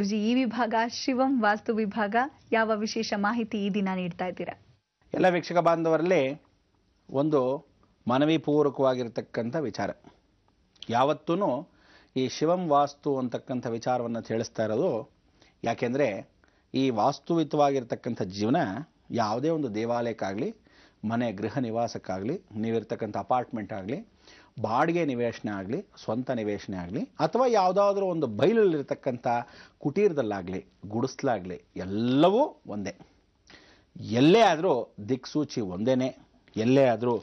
ಗುರುಜಿ ಈ ವಿಭಾಗ ಶಿವಂ ವಾಸ್ತು ವಿಭಾಗ ಯಾವ ವಿಶೇಷ ಮಾಹಿತಿ ಈ ದಿನ ನೀಡ್ತಾ ಇದ್ದೀರಾ ಎಲ್ಲ ವೀಕ್ಷಕ ಬಾಂಧವರಲ್ಲಿ ಒಂದು ಮನವಿ ಪೂರ್ವಕವಾಗಿರ್ತಕ್ಕಂಥ ವಿಚಾರ ಯಾವತ್ತೂ ಈ ಶಿವಂ ವಾಸ್ತು ಅಂತಕ್ಕಂಥ ವಿಚಾರವನ್ನು ತಿಳಿಸ್ತಾ ಇರೋದು ಯಾಕೆಂದರೆ ಈ ವಾಸ್ತುವಿತವಾಗಿರ್ತಕ್ಕಂಥ ಜೀವನ ಯಾವುದೇ ಒಂದು ದೇವಾಲಯಕ್ಕಾಗಲಿ ಮನೆ ಗೃಹ ನಿವಾಸಕ್ಕಾಗಲಿ ನೀವಿರ್ತಕ್ಕಂಥ ಅಪಾರ್ಟ್ಮೆಂಟ್ ಆಗಲಿ ಬಾಡಿಗೆ ನಿವೇಶನ ಆಗಲಿ ಸ್ವಂತ ನಿವೇಶನ ಆಗಲಿ ಅಥವಾ ಯಾವುದಾದ್ರೂ ಒಂದು ಬೈಲಲ್ಲಿರ್ತಕ್ಕಂಥ ಕುಟೀರದಲ್ಲಾಗಲಿ ಗುಡಿಸ್ಲಾಗಲಿ ಎಲ್ಲವೂ ಒಂದೇ ಎಲ್ಲೇ ಆದರೂ ದಿಕ್ಸೂಚಿ ಒಂದೇ ಎಲ್ಲೇ ಆದರೂ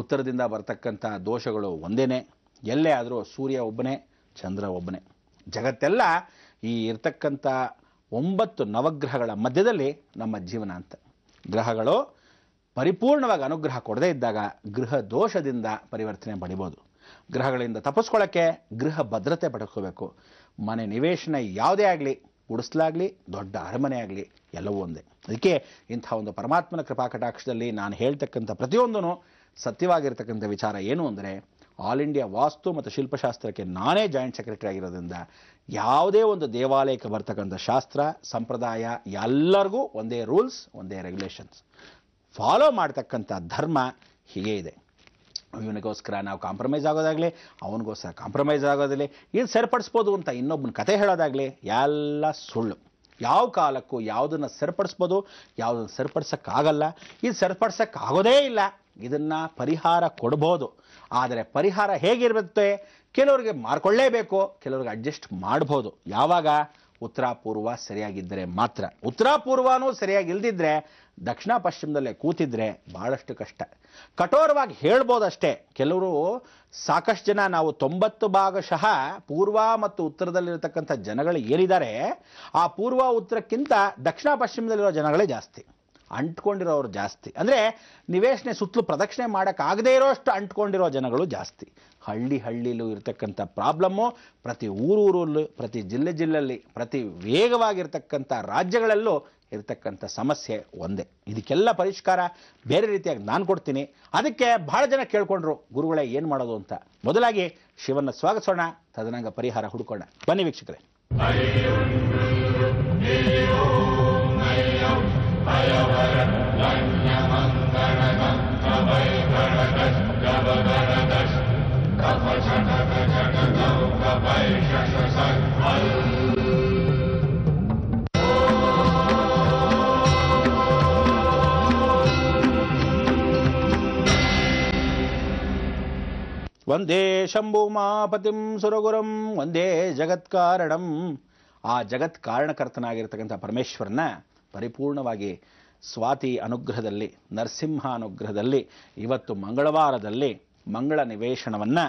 ಉತ್ತರದಿಂದ ಬರ್ತಕ್ಕಂಥ ದೋಷಗಳು ಒಂದೇ ಎಲ್ಲೇ ಆದರೂ ಸೂರ್ಯ ಒಬ್ಬನೇ ಚಂದ್ರ ಒಬ್ಬನೇ ಜಗತ್ತೆಲ್ಲ ಈ ಇರ್ತಕ್ಕಂಥ ಒಂಬತ್ತು ನವಗ್ರಹಗಳ ಮಧ್ಯದಲ್ಲಿ ನಮ್ಮ ಜೀವನ ಅಂತ ಗ್ರಹಗಳು ಪರಿಪೂರ್ಣವಾಗಿ ಅನುಗ್ರಹ ಕೊಡದೇ ಇದ್ದಾಗ ಗೃಹ ದೋಷದಿಂದ ಪರಿವರ್ತನೆ ಪಡಿಬೋದು ಗ್ರಹಗಳಿಂದ ತಪ್ಪಿಸ್ಕೊಳ್ಳೋಕ್ಕೆ ಗೃಹ ಭದ್ರತೆ ಪಡ್ಕೋಬೇಕು ಮನೆ ನಿವೇಶನ ಯಾವುದೇ ಆಗಲಿ ಉಡಿಸ್ಲಾಗಲಿ ದೊಡ್ಡ ಅರಮನೆ ಆಗಲಿ ಎಲ್ಲವೂ ಒಂದೇ ಅದಕ್ಕೆ ಇಂಥ ಒಂದು ಪರಮಾತ್ಮನ ಕೃಪಾ ಕಟಾಕ್ಷದಲ್ಲಿ ನಾನು ಹೇಳ್ತಕ್ಕಂಥ ಪ್ರತಿಯೊಂದೂ ಸತ್ಯವಾಗಿರ್ತಕ್ಕಂಥ ವಿಚಾರ ಏನು ಅಂದರೆ ಆಲ್ ಇಂಡಿಯಾ ವಾಸ್ತು ಮತ್ತು ಶಿಲ್ಪಶಾಸ್ತ್ರಕ್ಕೆ ನಾನೇ ಜಾಯಿಂಟ್ ಸೆಕ್ರೆಟರಿ ಆಗಿರೋದ್ರಿಂದ ಯಾವುದೇ ಒಂದು ದೇವಾಲಯಕ್ಕೆ ಬರ್ತಕ್ಕಂಥ ಶಾಸ್ತ್ರ ಸಂಪ್ರದಾಯ ಎಲ್ಲರಿಗೂ ಒಂದೇ ರೂಲ್ಸ್ ಒಂದೇ ರೆಗ್ಯುಲೇಷನ್ಸ್ ಫಾಲೋ ಮಾಡ್ತಕ್ಕಂಥ ಧರ್ಮ ಹೀಗೆ ಇದೆ ಇವನಿಗೋಸ್ಕರ ನಾವು ಕಾಂಪ್ರಮೈಸ್ ಆಗೋದಾಗಲಿ ಅವನಿಗೋಸ್ಕರ ಕಾಂಪ್ರಮೈಸ್ ಆಗೋದಾಗಲಿ ಇದು ಸರಿಪಡಿಸ್ಬೋದು ಅಂತ ಇನ್ನೊಬ್ಬನ ಕತೆ ಹೇಳೋದಾಗಲಿ ಎಲ್ಲ ಸುಳ್ಳು ಯಾವ ಕಾಲಕ್ಕೂ ಯಾವುದನ್ನು ಸರಿಪಡಿಸ್ಬೋದು ಯಾವುದನ್ನು ಸರಿಪಡಿಸೋಕ್ಕಾಗಲ್ಲ ಇದು ಸರಿಪಡಿಸೋಕ್ಕಾಗೋದೇ ಇಲ್ಲ ಇದನ್ನು ಪರಿಹಾರ ಕೊಡ್ಬೋದು ಆದರೆ ಪರಿಹಾರ ಹೇಗಿರುತ್ತೆ ಕೆಲವರಿಗೆ ಮಾರ್ಕೊಳ್ಳೇಬೇಕು ಕೆಲವ್ರಿಗೆ ಅಡ್ಜಸ್ಟ್ ಮಾಡ್ಬೋದು ಯಾವಾಗ ಉತ್ತರ ಪೂರ್ವ ಸರಿಯಾಗಿದ್ದರೆ ಮಾತ್ರ ಉತ್ತರ ಪೂರ್ವನೂ ಸರಿಯಾಗಿಲ್ದಿದ್ರೆ ದಕ್ಷಿಣ ಪಶ್ಚಿಮದಲ್ಲೇ ಕೂತಿದ್ರೆ ಭಾಳಷ್ಟು ಕಷ್ಟ ಕಠೋರವಾಗಿ ಹೇಳ್ಬೋದಷ್ಟೇ ಕೆಲವರು ಸಾಕಷ್ಟು ಜನ ನಾವು ತೊಂಬತ್ತು ಭಾಗಶಃ ಪೂರ್ವ ಮತ್ತು ಉತ್ತರದಲ್ಲಿರತಕ್ಕಂಥ ಜನಗಳು ಏನಿದ್ದಾರೆ ಆ ಪೂರ್ವ ಉತ್ತರಕ್ಕಿಂತ ದಕ್ಷಿಣ ಪಶ್ಚಿಮದಲ್ಲಿರೋ ಜನಗಳೇ ಜಾಸ್ತಿ ಅಂಟ್ಕೊಂಡಿರೋರು ಜಾಸ್ತಿ ಅಂದರೆ ನಿವೇಶನೆ ಸುತ್ತಲೂ ಪ್ರದಕ್ಷಿಣೆ ಮಾಡೋಕ್ಕಾಗದೇ ಇರೋಷ್ಟು ಅಂಟ್ಕೊಂಡಿರೋ ಜನಗಳು ಜಾಸ್ತಿ ಹಳ್ಳಿ ಹಳ್ಳಿಲೂ ಇರತಕ್ಕಂಥ ಪ್ರಾಬ್ಲಮ್ಮು ಪ್ರತಿ ಊರೂರಲ್ಲೂ ಪ್ರತಿ ಜಿಲ್ಲೆ ಜಿಲ್ಲೆಯಲ್ಲಿ ಪ್ರತಿ ವೇಗವಾಗಿರ್ತಕ್ಕಂಥ ರಾಜ್ಯಗಳಲ್ಲೂ ಇರತಕ್ಕಂಥ ಸಮಸ್ಯೆ ಒಂದೇ ಇದಕ್ಕೆಲ್ಲ ಪರಿಷ್ಕಾರ ಬೇರೆ ರೀತಿಯಾಗಿ ನಾನು ಕೊಡ್ತೀನಿ ಅದಕ್ಕೆ ಬಹಳ ಜನ ಕೇಳ್ಕೊಂಡ್ರು ಗುರುಗಳೇ ಏನು ಮಾಡೋದು ಅಂತ ಮೊದಲಾಗಿ ಶಿವನ ಸ್ವಾಗತಿಸೋಣ ತದನಂಗ ಪರಿಹಾರ ಹುಡುಕೋಣ ಬನ್ನಿ ವೀಕ್ಷಕರೇ ಒಂದೇ ಶಂಭು ಮಾಪತಿಂ ಸುರಗುರಂ ಒಂದೇ ಜಗತ್ಕಾರಣಂ ಆ ಜಗತ್ ಕಾರಣಕರ್ತನಾಗಿರ್ತಕ್ಕಂಥ ಪರಮೇಶ್ವರನ ಪರಿಪೂರ್ಣವಾಗಿ ಸ್ವಾತಿ ಅನುಗ್ರಹದಲ್ಲಿ ನರಸಿಂಹ ಅನುಗ್ರಹದಲ್ಲಿ ಇವತ್ತು ಮಂಗಳವಾರದಲ್ಲಿ ಮಂಗಳ ನಿವೇಶನವನ್ನು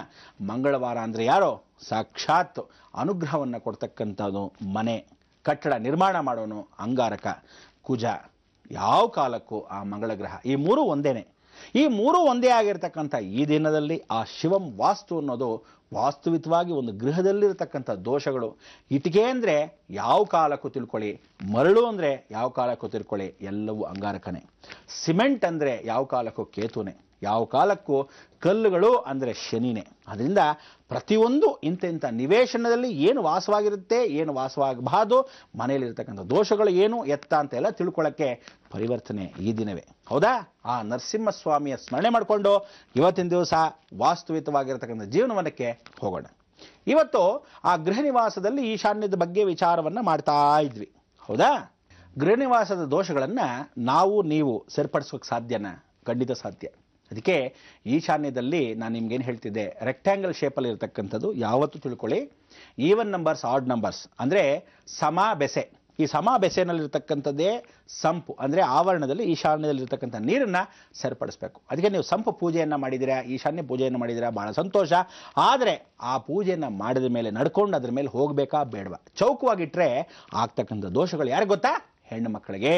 ಮಂಗಳವಾರ ಅಂದರೆ ಯಾರೋ ಸಾಕ್ಷಾತ್ ಅನುಗ್ರಹವನ್ನು ಕೊಡ್ತಕ್ಕಂಥದ್ದು ಮನೆ ಕಟ್ಟಡ ನಿರ್ಮಾಣ ಮಾಡೋನು ಅಂಗಾರಕ ಕುಜ ಯಾವ ಕಾಲಕ್ಕೂ ಆ ಮಂಗಳ ಗ್ರಹ ಈ ಮೂರು ಒಂದೇನೆ ಈ ಮೂರು ಒಂದೇ ಆಗಿರ್ತಕ್ಕಂಥ ಈ ದಿನದಲ್ಲಿ ಆ ಶಿವಂ ವಾಸ್ತು ಅನ್ನೋದು ವಾಸ್ತವಿಕವಾಗಿ ಒಂದು ಗೃಹದಲ್ಲಿರತಕ್ಕಂಥ ದೋಷಗಳು ಇಟಿಕೆ ಅಂದರೆ ಯಾವ ಕಾಲಕ್ಕೂ ತಿಳ್ಕೊಳ್ಳಿ ಮರಳು ಅಂದರೆ ಯಾವ ಕಾಲಕ್ಕೂ ತಿಳ್ಕೊಳ್ಳಿ ಎಲ್ಲವೂ ಅಂಗಾರಕನೇ ಸಿಮೆಂಟ್ ಅಂದರೆ ಯಾವ ಕಾಲಕ್ಕೂ ಕೇತುನೇ ಯಾವ ಕಾಲಕ್ಕೂ ಕಲ್ಲುಗಳು ಅಂದರೆ ಶನಿನೇ ಅದರಿಂದ ಪ್ರತಿಯೊಂದು ಇಂಥ ಇಂಥ ನಿವೇಶನದಲ್ಲಿ ಏನು ವಾಸವಾಗಿರುತ್ತೆ ಏನು ವಾಸವಾಗಬಾರ್ದು ಮನೆಯಲ್ಲಿರ್ತಕ್ಕಂಥ ದೋಷಗಳು ಏನು ಎತ್ತ ಅಂತ ಎಲ್ಲ ತಿಳ್ಕೊಳ್ಳೋಕ್ಕೆ ಪರಿವರ್ತನೆ ಈ ದಿನವೇ ಹೌದಾ ಆ ನರಸಿಂಹಸ್ವಾಮಿಯ ಸ್ಮರಣೆ ಮಾಡಿಕೊಂಡು ಇವತ್ತಿನ ದಿವಸ ವಾಸ್ತವಿತವಾಗಿರ್ತಕ್ಕಂಥ ಜೀವನವನಕ್ಕೆ ಹೋಗೋಣ ಇವತ್ತು ಆ ಗೃಹ ನಿವಾಸದಲ್ಲಿ ಈಶಾನ್ಯದ ಬಗ್ಗೆ ವಿಚಾರವನ್ನು ಮಾಡ್ತಾ ಇದ್ವಿ ಹೌದಾ ಗೃಹ ನಿವಾಸದ ದೋಷಗಳನ್ನು ನಾವು ನೀವು ಸರಿಪಡಿಸೋಕ್ಕೆ ಸಾಧ್ಯನಾ ಖಂಡಿತ ಸಾಧ್ಯ ಅದಕ್ಕೆ ಈಶಾನ್ಯದಲ್ಲಿ ನಾನು ನಿಮ್ಗೇನು ಹೇಳ್ತಿದ್ದೆ ರೆಕ್ಟ್ಯಾಂಗಲ್ ಶೇಪಲ್ಲಿ ಇರತಕ್ಕಂಥದ್ದು ಯಾವತ್ತೂ ತಿಳ್ಕೊಳ್ಳಿ ಈವನ್ ನಂಬರ್ಸ್ ಆಡ್ ನಂಬರ್ಸ್ ಅಂದರೆ ಸಮ ಬೆಸೆ ಈ ಸಮ ಬೆಸೆನಲ್ಲಿರ್ತಕ್ಕಂಥದ್ದೇ ಸಂಪು ಅಂದರೆ ಆವರಣದಲ್ಲಿ ಈಶಾನ್ಯದಲ್ಲಿರ್ತಕ್ಕಂಥ ನೀರನ್ನು ಸರಿಪಡಿಸ್ಬೇಕು ಅದಕ್ಕೆ ನೀವು ಸಂಪು ಪೂಜೆಯನ್ನು ಮಾಡಿದಿರಾ ಈಶಾನ್ಯ ಪೂಜೆಯನ್ನು ಮಾಡಿದಿರ ಭಾಳ ಸಂತೋಷ ಆದರೆ ಆ ಪೂಜೆಯನ್ನು ಮಾಡಿದ ಮೇಲೆ ನಡ್ಕೊಂಡು ಅದ್ರ ಮೇಲೆ ಹೋಗಬೇಕಾ ಬೇಡವಾ ಚೌಕವಾಗಿಟ್ಟರೆ ಆಗ್ತಕ್ಕಂಥ ದೋಷಗಳು ಯಾರಿಗೆ ಗೊತ್ತಾ ಹೆಣ್ಣು ಮಕ್ಕಳಿಗೆ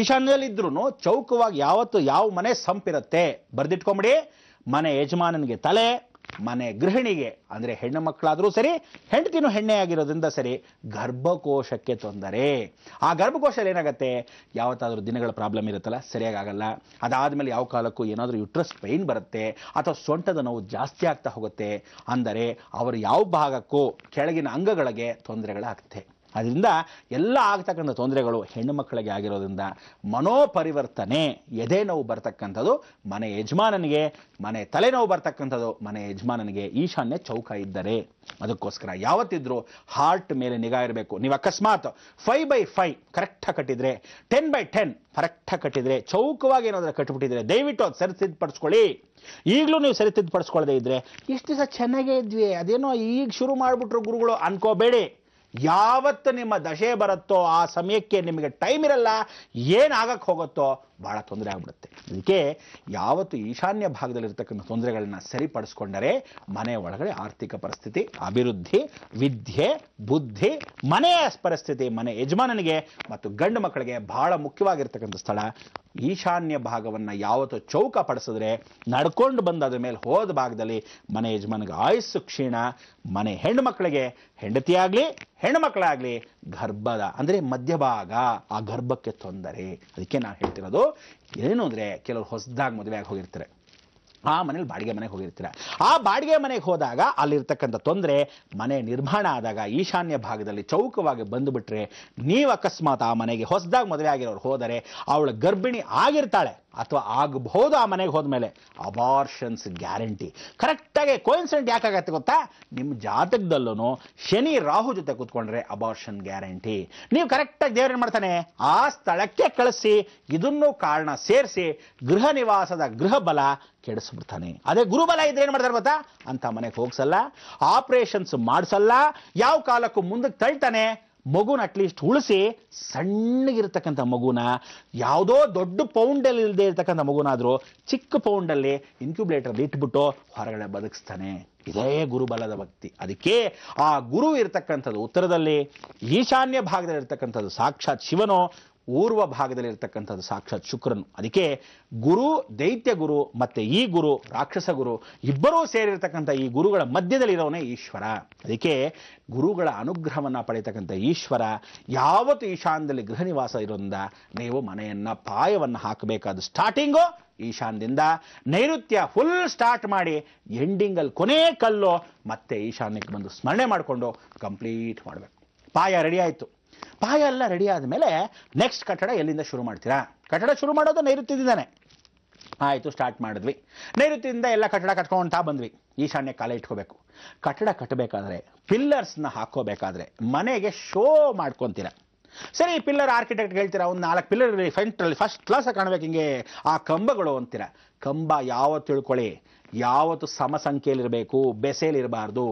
ಈಶಾನ್ಯದಲ್ಲಿದ್ರೂ ಚೌಕವಾಗಿ ಯಾವತ್ತು ಯಾವ ಮನೆ ಸಂಪಿರುತ್ತೆ ಬರೆದಿಟ್ಕೊಂಬಿಡಿ ಮನೆ ಯಜಮಾನನಿಗೆ ತಲೆ ಮನೆ ಗೃಹಿಣಿಗೆ ಅಂದರೆ ಹೆಣ್ಣು ಮಕ್ಕಳಾದರೂ ಸರಿ ಹೆಂಡತಿನೂ ಹೆಣ್ಣೆ ಆಗಿರೋದ್ರಿಂದ ಸರಿ ಗರ್ಭಕೋಶಕ್ಕೆ ತೊಂದರೆ ಆ ಗರ್ಭಕೋಶದಲ್ಲಿ ಏನಾಗುತ್ತೆ ಯಾವತ್ತಾದರೂ ದಿನಗಳ ಪ್ರಾಬ್ಲಮ್ ಇರುತ್ತಲ್ಲ ಸರಿಯಾಗಲ್ಲ ಅದಾದಮೇಲೆ ಯಾವ ಕಾಲಕ್ಕೂ ಏನಾದರೂ ಯುಟ್ರಸ್ ಪೈನ್ ಬರುತ್ತೆ ಅಥವಾ ಸೊಂಟದ ನೋವು ಜಾಸ್ತಿ ಆಗ್ತಾ ಹೋಗುತ್ತೆ ಅಂದರೆ ಅವರು ಯಾವ ಭಾಗಕ್ಕೂ ಕೆಳಗಿನ ಅಂಗಗಳಿಗೆ ತೊಂದರೆಗಳಾಗುತ್ತೆ ಅದರಿಂದ ಎಲ್ಲ ಆಗ್ತಕ್ಕಂಥ ತೊಂದರೆಗಳು ಹೆಣ್ಣು ಮಕ್ಕಳಿಗೆ ಆಗಿರೋದ್ರಿಂದ ಮನೋಪರಿವರ್ತನೆ ಎದೆ ನೋವು ಬರ್ತಕ್ಕಂಥದ್ದು ಮನೆ ಯಜಮಾನನಿಗೆ ಮನೆ ತಲೆನೋವು ಬರ್ತಕ್ಕಂಥದ್ದು ಮನೆ ಯಜಮಾನನಿಗೆ ಈಶಾನ್ಯ ಚೌಕ ಇದ್ದರೆ ಅದಕ್ಕೋಸ್ಕರ ಯಾವತ್ತಿದ್ರೂ ಹಾರ್ಟ್ ಮೇಲೆ ನಿಗಾ ಇರಬೇಕು ನೀವು ಅಕಸ್ಮಾತ್ ಫೈವ್ ಬೈ ಫೈವ್ ಕರೆಕ್ಟಾಗಿ ಕಟ್ಟಿದರೆ ಟೆನ್ ಬೈ ಟೆನ್ ಕರೆಕ್ಟಾಗಿ ಕಟ್ಟಿದರೆ ಚೌಕವಾಗಿ ಏನಾದರೂ ಕಟ್ಟಿಬಿಟ್ಟಿದ್ರೆ ದಯವಿಟ್ಟು ಅದು ಸರಿಸಿದ್ಪಡಿಸ್ಕೊಳ್ಳಿ ಈಗಲೂ ನೀವು ಸರಿತಿದ್ದು ಪಡಿಸ್ಕೊಳ್ಳದೆ ಇದ್ದರೆ ಇಷ್ಟು ಸಹ ಚೆನ್ನಾಗೇ ಇದ್ವಿ ಅದೇನೋ ಈಗ ಶುರು ಮಾಡಿಬಿಟ್ರು ಗುರುಗಳು ಅನ್ಕೋಬೇಡಿ ಯಾವತ್ತು ನಿಮ್ಮ ದಶೆ ಬರುತ್ತೋ ಆ ಸಮಯಕ್ಕೆ ನಿಮಗೆ ಟೈಮ್ ಇರಲ್ಲ ಏನಾಗಕ್ಕೆ ಹೋಗುತ್ತೋ ಭಾಳ ತೊಂದರೆ ಆಗ್ಬಿಡುತ್ತೆ ಅದಕ್ಕೆ ಯಾವತ್ತು ಈಶಾನ್ಯ ಭಾಗದಲ್ಲಿರ್ತಕ್ಕಂಥ ತೊಂದರೆಗಳನ್ನ ಸರಿಪಡಿಸ್ಕೊಂಡರೆ ಮನೆ ಒಳಗಡೆ ಆರ್ಥಿಕ ಪರಿಸ್ಥಿತಿ ಅಭಿವೃದ್ಧಿ ವಿದ್ಯೆ ಬುದ್ಧಿ ಮನೆಯ ಪರಿಸ್ಥಿತಿ ಮನೆ ಯಜಮಾನನಿಗೆ ಮತ್ತು ಗಂಡು ಮಕ್ಕಳಿಗೆ ಬಹಳ ಮುಖ್ಯವಾಗಿರ್ತಕ್ಕಂಥ ಸ್ಥಳ ಈಶಾನ್ಯ ಭಾಗವನ್ನು ಯಾವತ್ತು ಚೌಕ ಪಡಿಸಿದ್ರೆ ನಡ್ಕೊಂಡು ಬಂದದ ಅದ್ರ ಮೇಲೆ ಹೋದ ಭಾಗದಲ್ಲಿ ಮನೆ ಯಜಮಾನಿಗೆ ಆಯಸ್ಸು ಕ್ಷೀಣ ಮನೆ ಹೆಣ್ಣು ಮಕ್ಕಳಿಗೆ ಹೆಂಡತಿಯಾಗಲಿ ಮಕ್ಕಳಾಗಲಿ ಗರ್ಭದ ಅಂದರೆ ಮಧ್ಯಭಾಗ ಆ ಗರ್ಭಕ್ಕೆ ತೊಂದರೆ ಅದಕ್ಕೆ ನಾನು ಹೇಳ್ತಿರೋದು ಏನು ಅಂದರೆ ಕೆಲವರು ಹೊಸದಾಗಿ ಮದುವೆಯಾಗಿ ಹೋಗಿರ್ತಾರೆ ಆ ಮನೇಲಿ ಬಾಡಿಗೆ ಮನೆಗೆ ಹೋಗಿರ್ತೀರ ಆ ಬಾಡಿಗೆ ಮನೆಗೆ ಹೋದಾಗ ಅಲ್ಲಿರ್ತಕ್ಕಂಥ ತೊಂದರೆ ಮನೆ ನಿರ್ಮಾಣ ಆದಾಗ ಈಶಾನ್ಯ ಭಾಗದಲ್ಲಿ ಚೌಕವಾಗಿ ಬಂದುಬಿಟ್ರೆ ನೀವು ಅಕಸ್ಮಾತ್ ಆ ಮನೆಗೆ ಹೊಸದಾಗಿ ಮದುವೆ ಆಗಿರೋರು ಹೋದರೆ ಅವಳು ಗರ್ಭಿಣಿ ಆಗಿರ್ತಾಳೆ ಅಥವಾ ಆಗಬಹುದು ಆ ಮನೆಗೆ ಹೋದ್ಮೇಲೆ ಅಬಾರ್ಷನ್ಸ್ ಗ್ಯಾರಂಟಿ ಕರೆಕ್ಟಾಗಿ ಕೋಯಿನ್ಸಿಡೆಂಟ್ ಯಾಕಾಗತ್ತೆ ಗೊತ್ತಾ ನಿಮ್ಮ ಜಾತಕದಲ್ಲೂ ಶನಿ ರಾಹು ಜೊತೆ ಕೂತ್ಕೊಂಡ್ರೆ ಅಬಾರ್ಷನ್ ಗ್ಯಾರಂಟಿ ನೀವು ಕರೆಕ್ಟಾಗಿ ದೇವ್ರೇನು ಮಾಡ್ತಾನೆ ಆ ಸ್ಥಳಕ್ಕೆ ಕಳಿಸಿ ಇದನ್ನು ಕಾರಣ ಸೇರಿಸಿ ಗೃಹ ನಿವಾಸದ ಗೃಹ ಬಲ ಕೆಡಿಸ್ಬಿಡ್ತಾನೆ ಅದೇ ಗುರುಬಲ ಇದ್ರೆ ಏನು ಮಾಡ್ತಾರೆ ಗೊತ್ತಾ ಅಂತ ಮನೆಗೆ ಹೋಗ್ಸಲ್ಲ ಆಪರೇಷನ್ಸ್ ಮಾಡಿಸಲ್ಲ ಯಾವ ಕಾಲಕ್ಕೂ ಮುಂದಕ್ಕೆ ತಳ್ತಾನೆ ಮಗುನ ಅಟ್ಲೀಸ್ಟ್ ಉಳಿಸಿ ಸಣ್ಣಗಿರ್ತಕ್ಕಂಥ ಮಗುನ ಯಾವುದೋ ದೊಡ್ಡ ಪೌಂಡಲ್ಲಿ ಇಲ್ಲದೆ ಇರ್ತಕ್ಕಂಥ ಮಗುನಾದರೂ ಚಿಕ್ಕ ಪೌಂಡಲ್ಲಿ ಇನ್ಕ್ಯುಬ್ಲೇಟರ್ಲಿ ಇಟ್ಬಿಟ್ಟು ಹೊರಗಡೆ ಬದುಕಿಸ್ತಾನೆ ಇದೇ ಗುರುಬಲದ ಭಕ್ತಿ ಅದಕ್ಕೆ ಆ ಗುರು ಇರತಕ್ಕಂಥದ್ದು ಉತ್ತರದಲ್ಲಿ ಈಶಾನ್ಯ ಭಾಗದಲ್ಲಿ ಇರತಕ್ಕಂಥದ್ದು ಸಾಕ್ಷಾತ್ ಶಿವನು ಊರ್ವ ಭಾಗದಲ್ಲಿರ್ತಕ್ಕಂಥದ್ದು ಸಾಕ್ಷಾತ್ ಶುಕ್ರನು ಅದಕ್ಕೆ ಗುರು ದೈತ್ಯ ಗುರು ಮತ್ತೆ ಈ ಗುರು ರಾಕ್ಷಸ ಗುರು ಇಬ್ಬರೂ ಸೇರಿರ್ತಕ್ಕಂಥ ಈ ಗುರುಗಳ ಮಧ್ಯದಲ್ಲಿರೋನೇ ಈಶ್ವರ ಅದಕ್ಕೆ ಗುರುಗಳ ಅನುಗ್ರಹವನ್ನು ಪಡೆಯತಕ್ಕಂಥ ಈಶ್ವರ ಯಾವತ್ತು ಈಶಾನ್ಯದಲ್ಲಿ ಗೃಹ ನಿವಾಸ ಇರೋದ್ರಿಂದ ನೀವು ಮನೆಯನ್ನು ಪಾಯವನ್ನು ಹಾಕಬೇಕಾದ ಸ್ಟಾರ್ಟಿಂಗು ಈಶಾನ್ಯದಿಂದ ನೈಋತ್ಯ ಫುಲ್ ಸ್ಟಾರ್ಟ್ ಮಾಡಿ ಎಂಡಿಂಗಲ್ಲಿ ಕೊನೆ ಕಲ್ಲು ಮತ್ತೆ ಈಶಾನ್ಯಕ್ಕೆ ಬಂದು ಸ್ಮರಣೆ ಮಾಡಿಕೊಂಡು ಕಂಪ್ಲೀಟ್ ಮಾಡಬೇಕು ಪಾಯ ರೆಡಿ ಆಯಿತು ಪಾಯ ಎಲ್ಲ ರೆಡಿ ಆದಮೇಲೆ ನೆಕ್ಸ್ಟ್ ಕಟ್ಟಡ ಎಲ್ಲಿಂದ ಶುರು ಮಾಡ್ತೀರಾ ಕಟ್ಟಡ ಶುರು ಮಾಡೋದು ನೈಋತ್ಯದಿಂದಾನೆ ಆಯಿತು ಸ್ಟಾರ್ಟ್ ಮಾಡಿದ್ವಿ ನೈಋತ್ಯದಿಂದ ಎಲ್ಲ ಕಟ್ಟಡ ಕಟ್ಕೊಳ್ತಾ ಬಂದ್ವಿ ಈಶಾನ್ಯ ಕಾಲ ಇಟ್ಕೋಬೇಕು ಕಟ್ಟಡ ಕಟ್ಟಬೇಕಾದ್ರೆ ಪಿಲ್ಲರ್ಸ್ನ ಹಾಕೋಬೇಕಾದ್ರೆ ಮನೆಗೆ ಶೋ ಮಾಡ್ಕೊತೀರ ಸರಿ ಪಿಲ್ಲರ್ ಆರ್ಕಿಟೆಕ್ಟ್ ಹೇಳ್ತೀರಾ ಒಂದು ನಾಲ್ಕು ಪಿಲ್ಲರ್ ಅಲ್ಲಿ ಫಸ್ಟ್ ಕ್ಲಾಸಾಗಿ ಕಾಣಬೇಕು ಹಿಂಗೆ ಆ ಕಂಬಗಳು ಅಂತೀರ ಕಂಬ ಯಾವತ್ತು ತಿಳ್ಕೊಳ್ಳಿ ಯಾವತ್ತು ಸಮ ಸಂಖ್ಯೆಯಲ್ಲಿರಬೇಕು ಬೆಸೆಯಲ್ಲಿರಬಾರ್ದು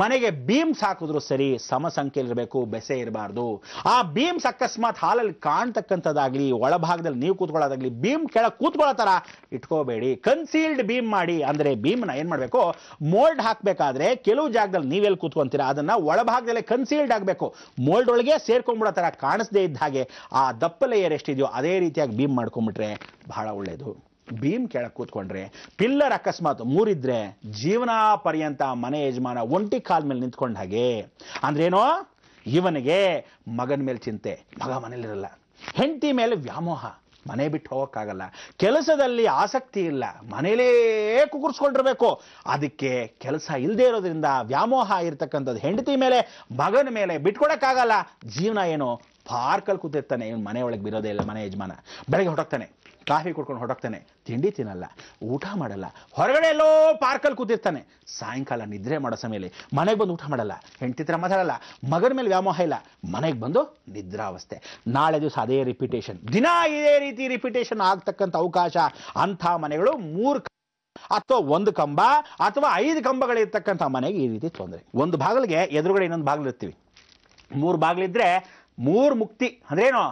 ಮನೆಗೆ ಬೀಮ್ಸ್ ಹಾಕಿದ್ರು ಸರಿ ಸಮ ಇರಬೇಕು ಬೆಸೆ ಇರಬಾರ್ದು ಆ ಬೀಮ್ಸ್ ಅಕಸ್ಮಾತ್ ಹಾಲಲ್ಲಿ ಕಾಣ್ತಕ್ಕಂಥದ್ದಾಗಲಿ ಒಳಭಾಗದಲ್ಲಿ ನೀವು ಕೂತ್ಕೊಳ್ಳೋದಾಗ್ಲಿ ಬೀಮ್ ಕೆಳ ಕೂತ್ಕೊಳ್ಳೋ ಥರ ಇಟ್ಕೋಬೇಡಿ ಕನ್ಸೀಲ್ಡ್ ಬೀಮ್ ಮಾಡಿ ಅಂದರೆ ಬೀಮ್ನ ಏನು ಮಾಡಬೇಕು ಮೋಲ್ಡ್ ಹಾಕಬೇಕಾದ್ರೆ ಕೆಲವು ಜಾಗದಲ್ಲಿ ನೀವೆಲ್ಲಿ ಕೂತ್ಕೊಂತೀರಾ ಅದನ್ನು ಒಳಭಾಗದಲ್ಲೇ ಕನ್ಸೀಲ್ಡ್ ಆಗಬೇಕು ಮೋಲ್ಡ್ ಒಳಗೆ ಸೇರ್ಕೊಂಡ್ಬಿಡೋ ಥರ ಕಾಣಿಸದೇ ಇದ್ದ ಹಾಗೆ ಆ ದಪ್ಪ ಲೇಯರ್ ಎಷ್ಟಿದೆಯೋ ಅದೇ ರೀತಿಯಾಗಿ ಬೀಮ್ ಮಾಡ್ಕೊಂಬಿಟ್ರೆ ಬಹಳ ಒಳ್ಳೆಯದು ಭೀಮ್ ಕೆಳಗೆ ಕೂತ್ಕೊಂಡ್ರೆ ಪಿಲ್ಲರ್ ಅಕಸ್ಮಾತ್ ಮೂರಿದ್ರೆ ಜೀವನ ಪರ್ಯಂತ ಮನೆ ಯಜಮಾನ ಒಂಟಿ ಕಾಲ ಮೇಲೆ ನಿಂತ್ಕೊಂಡ ಹಾಗೆ ಅಂದ್ರೇನೋ ಇವನಿಗೆ ಮಗನ ಮೇಲೆ ಚಿಂತೆ ಮಗ ಮನೇಲಿರಲ್ಲ ಹೆಂಡತಿ ಮೇಲೆ ವ್ಯಾಮೋಹ ಮನೆ ಬಿಟ್ಟು ಹೋಗೋಕ್ಕಾಗಲ್ಲ ಕೆಲಸದಲ್ಲಿ ಆಸಕ್ತಿ ಇಲ್ಲ ಮನೇಲೇ ಕುಗುರ್ಸ್ಕೊಂಡಿರ್ಬೇಕು ಅದಕ್ಕೆ ಕೆಲಸ ಇಲ್ಲದೆ ಇರೋದ್ರಿಂದ ವ್ಯಾಮೋಹ ಇರತಕ್ಕಂಥದ್ದು ಹೆಂಡತಿ ಮೇಲೆ ಮಗನ ಮೇಲೆ ಬಿಟ್ಕೊಡೋಕ್ಕಾಗಲ್ಲ ಜೀವನ ಏನು ಪಾರ್ಕಲ್ಲಿ ಕೂತಿರ್ತಾನೆ ಇವನು ಮನೆಯೊಳಗೆ ಬಿರೋದೇ ಇಲ್ಲ ಮನೆ ಯಜಮಾನ ಬೆಳಗ್ಗೆ ಹೊರಟೋಗ್ತಾನೆ ಕಾಫಿ ಕುಡ್ಕೊಂಡು ಹೊಡಕ್ತಾನೆ ತಿಂಡಿ ತಿನ್ನಲ್ಲ ಊಟ ಮಾಡಲ್ಲ ಹೊರಗಡೆ ಎಲ್ಲೋ ಪಾರ್ಕಲ್ಲಿ ಕೂತಿರ್ತಾನೆ ಸಾಯಂಕಾಲ ನಿದ್ರೆ ಮಾಡೋ ಸಮಯಲ್ಲಿ ಮನೆಗೆ ಬಂದು ಊಟ ಮಾಡಲ್ಲ ಹೆಂಡತಿ ಥರ ಮಾತಾಡಲ್ಲ ಮಗನ ಮೇಲೆ ವ್ಯಾಮೋಹ ಇಲ್ಲ ಮನೆಗೆ ಬಂದು ನಿದ್ರಾವಸ್ಥೆ ನಾಳೆ ದಿವಸ ಅದೇ ರಿಪಿಟೇಷನ್ ದಿನ ಇದೇ ರೀತಿ ರಿಪಿಟೇಷನ್ ಆಗ್ತಕ್ಕಂಥ ಅವಕಾಶ ಅಂಥ ಮನೆಗಳು ಮೂರು ಅಥವಾ ಒಂದು ಕಂಬ ಅಥವಾ ಐದು ಕಂಬಗಳಿರ್ತಕ್ಕಂಥ ಮನೆಗೆ ಈ ರೀತಿ ತೊಂದರೆ ಒಂದು ಬಾಗಿಲಿಗೆ ಎದುರುಗಡೆ ಇನ್ನೊಂದು ಬಾಗಿಲಿರ್ತೀವಿ ಮೂರು ಬಾಗಿಲಿದ್ರೆ ಮೂರು ಮುಕ್ತಿ ಅಂದ್ರೇನು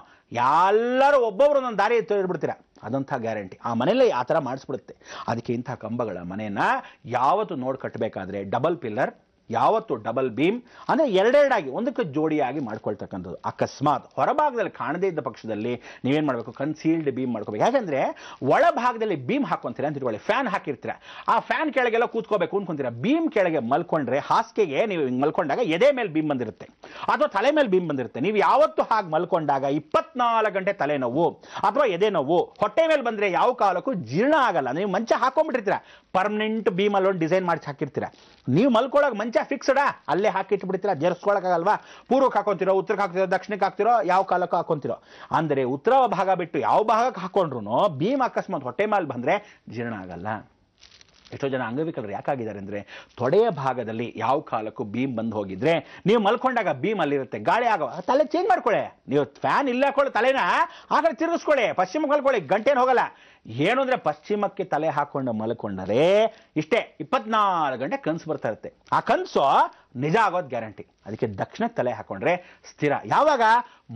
ಎಲ್ಲರೂ ಒಬ್ಬೊಬ್ರು ಒಂದೊಂದು ದಾರಿ ತೋರಿಬಿಡ್ತೀರ ಅದಂಥ ಗ್ಯಾರಂಟಿ ಆ ಮನೆಯಲ್ಲಿ ಆ ಥರ ಮಾಡಿಸ್ಬಿಡುತ್ತೆ ಅದಕ್ಕೆ ಇಂಥ ಕಂಬಗಳ ಮನೆಯನ್ನು ಯಾವತ್ತು ನೋಡಿ ಕಟ್ಟಬೇಕಾದ್ರೆ ಡಬಲ್ ಪಿಲ್ಲರ್ ಯಾವತ್ತು ಡಬಲ್ ಬೀಮ್ ಅಂದರೆ ಎರಡೆರಡಾಗಿ ಒಂದಕ್ಕೆ ಜೋಡಿಯಾಗಿ ಮಾಡ್ಕೊಳ್ತಕ್ಕಂಥದ್ದು ಅಕಸ್ಮಾತ್ ಹೊರಭಾಗದಲ್ಲಿ ಕಾಣದೇ ಇದ್ದ ಪಕ್ಷದಲ್ಲಿ ನೀವೇನು ಮಾಡಬೇಕು ಕನ್ಸೀಲ್ಡ್ ಬೀಮ್ ಮಾಡ್ಕೋಬೇಕು ಯಾಕೆಂದರೆ ಒಳಭಾಗದಲ್ಲಿ ಬೀಮ್ ಹಾಕೊಂತೀರ ಅಂತ ಇಟ್ಕೊಳ್ಳಿ ಫ್ಯಾನ್ ಹಾಕಿರ್ತೀರ ಆ ಫ್ಯಾನ್ ಕೆಳಗೆಲ್ಲ ಕೂತ್ಕೋಬೇಕು ಅಂದ್ಕೊಂತೀರ ಬೀಮ್ ಕೆಳಗೆ ಮಲ್ಕೊಂಡ್ರೆ ಹಾಸಿಗೆಗೆ ನೀವು ಹಿಂಗೆ ಮಲ್ಕೊಂಡಾಗ ಎದೆ ಮೇಲೆ ಬೀಮ್ ಬಂದಿರುತ್ತೆ ಅಥವಾ ತಲೆ ಮೇಲೆ ಬೀಮ್ ಬಂದಿರುತ್ತೆ ನೀವು ಯಾವತ್ತು ಹಾಗೆ ಮಲ್ಕೊಂಡಾಗ ಇಪ್ಪತ್ನಾಲ್ಕು ಗಂಟೆ ತಲೆನೋವು ಅಥವಾ ಎದೆ ನೋವು ಹೊಟ್ಟೆ ಮೇಲೆ ಬಂದರೆ ಯಾವ ಕಾಲಕ್ಕೂ ಜೀರ್ಣ ಆಗಲ್ಲ ನೀವು ಮಂಚ ಹಾಕೊಂಡ್ಬಿಟ್ಟಿರ್ತೀರ ಪರ್ಮನೆಂಟ್ ಬೀಮಲ್ಲಿ ಒಂದು ಡಿಸೈನ್ ಮಾಡಿ ಹಾಕಿರ್ತೀರ ನೀವು ಮಲ್ಕೊಳಗೆ ಮಂಚ ಫಿಕ್ಸ್ಡಾ ಅಲ್ಲೇ ಹಾಕಿಟ್ಬಿಡ್ತೀರಾ ಜರ್ಸ್ಕೊಳಕ್ಕಾಗಲ್ವಾ ಪೂರ್ವಕ್ಕೆ ಹಾಕೊಂತಿರೋ ಉತ್ತರಕ್ಕೆ ಹಾಕ್ತಿರೋ ದಕ್ಷಿಣಕ್ಕೆ ಹಾಕ್ತಿರೋ ಯಾವ ಕಾಲಕ್ಕೂ ಹಾಕೊಂತಿರೋ ಅಂದರೆ ಉತ್ತರ ಭಾಗ ಬಿಟ್ಟು ಯಾವ ಭಾಗಕ್ಕೆ ಹಾಕೊಂಡ್ರು ಭೀಮ್ ಅಕಸ್ಮಾತ್ ಹೊಟ್ಟೆ ಮೇಲೆ ಬಂದರೆ ಜೀರ್ಣ ಆಗಲ್ಲ ಎಷ್ಟೋ ಜನ ಅಂಗವಿಕಲರು ಯಾಕಾಗಿದ್ದಾರೆ ಅಂದರೆ ತೊಡೆಯ ಭಾಗದಲ್ಲಿ ಯಾವ ಕಾಲಕ್ಕೂ ಬೀಮ್ ಬಂದು ಹೋಗಿದ್ರೆ ನೀವು ಮಲ್ಕೊಂಡಾಗ ಬೀಮ್ ಅಲ್ಲಿರುತ್ತೆ ಗಾಳಿ ಆಗೋ ತಲೆ ಚೇಂಜ್ ಮಾಡ್ಕೊಳ್ಳಿ ನೀವು ಫ್ಯಾನ್ ಇಲ್ಲ ಹಾಕೊಳ್ಳಿ ತಲೆನ ಆ ಕಡೆ ತಿರುಗಿಸ್ಕೊಳ್ಳಿ ಪಶ್ಚಿಮಕ್ಕೆ ಮಲ್ಕೊಳ್ಳಿ ಗಂಟೇನು ಹೋಗಲ್ಲ ಏನು ಅಂದರೆ ಪಶ್ಚಿಮಕ್ಕೆ ತಲೆ ಹಾಕೊಂಡು ಮಲ್ಕೊಂಡರೆ ಇಷ್ಟೇ ಇಪ್ಪತ್ನಾಲ್ಕು ಗಂಟೆ ಕನಸು ಬರ್ತಾ ಇರುತ್ತೆ ಆ ಕನಸು ನಿಜ ಆಗೋದು ಗ್ಯಾರಂಟಿ ಅದಕ್ಕೆ ದಕ್ಷಿಣಕ್ಕೆ ತಲೆ ಹಾಕೊಂಡ್ರೆ ಸ್ಥಿರ ಯಾವಾಗ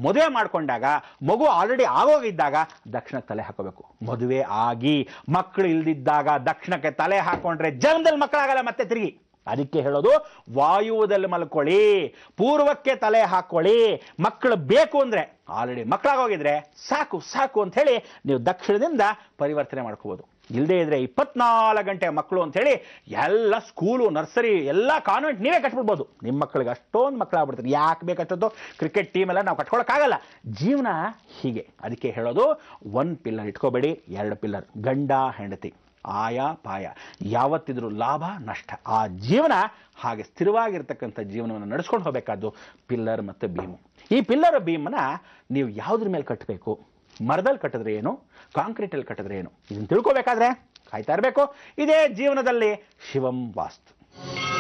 ಮದುವೆ ಮಾಡಿಕೊಂಡಾಗ ಮಗು ಆಲ್ರೆಡಿ ಆಗೋಗಿದ್ದಾಗ ದಕ್ಷಿಣಕ್ಕೆ ತಲೆ ಹಾಕೋಬೇಕು ಮದುವೆ ಆಗಿ ಮಕ್ಕಳು ಇಲ್ದಿದ್ದಾಗ ದಕ್ಷಿಣಕ್ಕೆ ತಲೆ ಹಾಕೊಂಡ್ರೆ ಜನ್ಮದಲ್ಲಿ ಮಕ್ಕಳಾಗಲ್ಲ ಮತ್ತೆ ತಿರುಗಿ ಅದಕ್ಕೆ ಹೇಳೋದು ವಾಯುವದಲ್ಲಿ ಮಲ್ಕೊಳ್ಳಿ ಪೂರ್ವಕ್ಕೆ ತಲೆ ಹಾಕೊಳ್ಳಿ ಮಕ್ಕಳು ಬೇಕು ಅಂದರೆ ಆಲ್ರೆಡಿ ಮಕ್ಕಳಾಗೋಗಿದ್ರೆ ಸಾಕು ಸಾಕು ಅಂತ ಹೇಳಿ ನೀವು ದಕ್ಷಿಣದಿಂದ ಪರಿವರ್ತನೆ ಮಾಡ್ಕೋಬೋದು ಇಲ್ಲದೇ ಇದ್ರೆ ಇಪ್ಪತ್ನಾಲ್ಕು ಗಂಟೆ ಮಕ್ಕಳು ಅಂಥೇಳಿ ಎಲ್ಲ ಸ್ಕೂಲು ನರ್ಸರಿ ಎಲ್ಲ ಕಾನ್ವೆಂಟ್ ನೀವೇ ಕಟ್ಬಿಡ್ಬೋದು ನಿಮ್ಮ ಮಕ್ಕಳಿಗೆ ಅಷ್ಟೊಂದು ಮಕ್ಕಳು ಯಾಕೆ ಬೇಕಷ್ಟೊಂದು ಕ್ರಿಕೆಟ್ ಟೀಮೆಲ್ಲ ನಾವು ಕಟ್ಕೊಳಕ್ಕಾಗಲ್ಲ ಜೀವನ ಹೀಗೆ ಅದಕ್ಕೆ ಹೇಳೋದು ಒನ್ ಪಿಲ್ಲರ್ ಇಟ್ಕೋಬೇಡಿ ಎರಡು ಪಿಲ್ಲರ್ ಗಂಡ ಹೆಂಡತಿ ಆಯ ಪಾಯ ಯಾವತ್ತಿದ್ರೂ ಲಾಭ ನಷ್ಟ ಆ ಜೀವನ ಹಾಗೆ ಸ್ಥಿರವಾಗಿರ್ತಕ್ಕಂಥ ಜೀವನವನ್ನು ನಡೆಸ್ಕೊಂಡು ಹೋಗಬೇಕಾದ್ದು ಪಿಲ್ಲರ್ ಮತ್ತು ಭೀಮು ಈ ಪಿಲ್ಲರ್ ಭೀಮನ ನೀವು ಯಾವುದ್ರ ಮೇಲೆ ಕಟ್ಟಬೇಕು ಮರದಲ್ಲಿ ಕಟ್ಟಿದ್ರೆ ಏನು ಕಾಂಕ್ರೀಟಲ್ಲಿ ಕಟ್ಟಿದ್ರೆ ಏನು ಇದನ್ನು ತಿಳ್ಕೋಬೇಕಾದ್ರೆ ಕಾಯ್ತಾ ಇರಬೇಕು ಇದೇ ಜೀವನದಲ್ಲಿ ಶಿವಂ ವಾಸ್ತು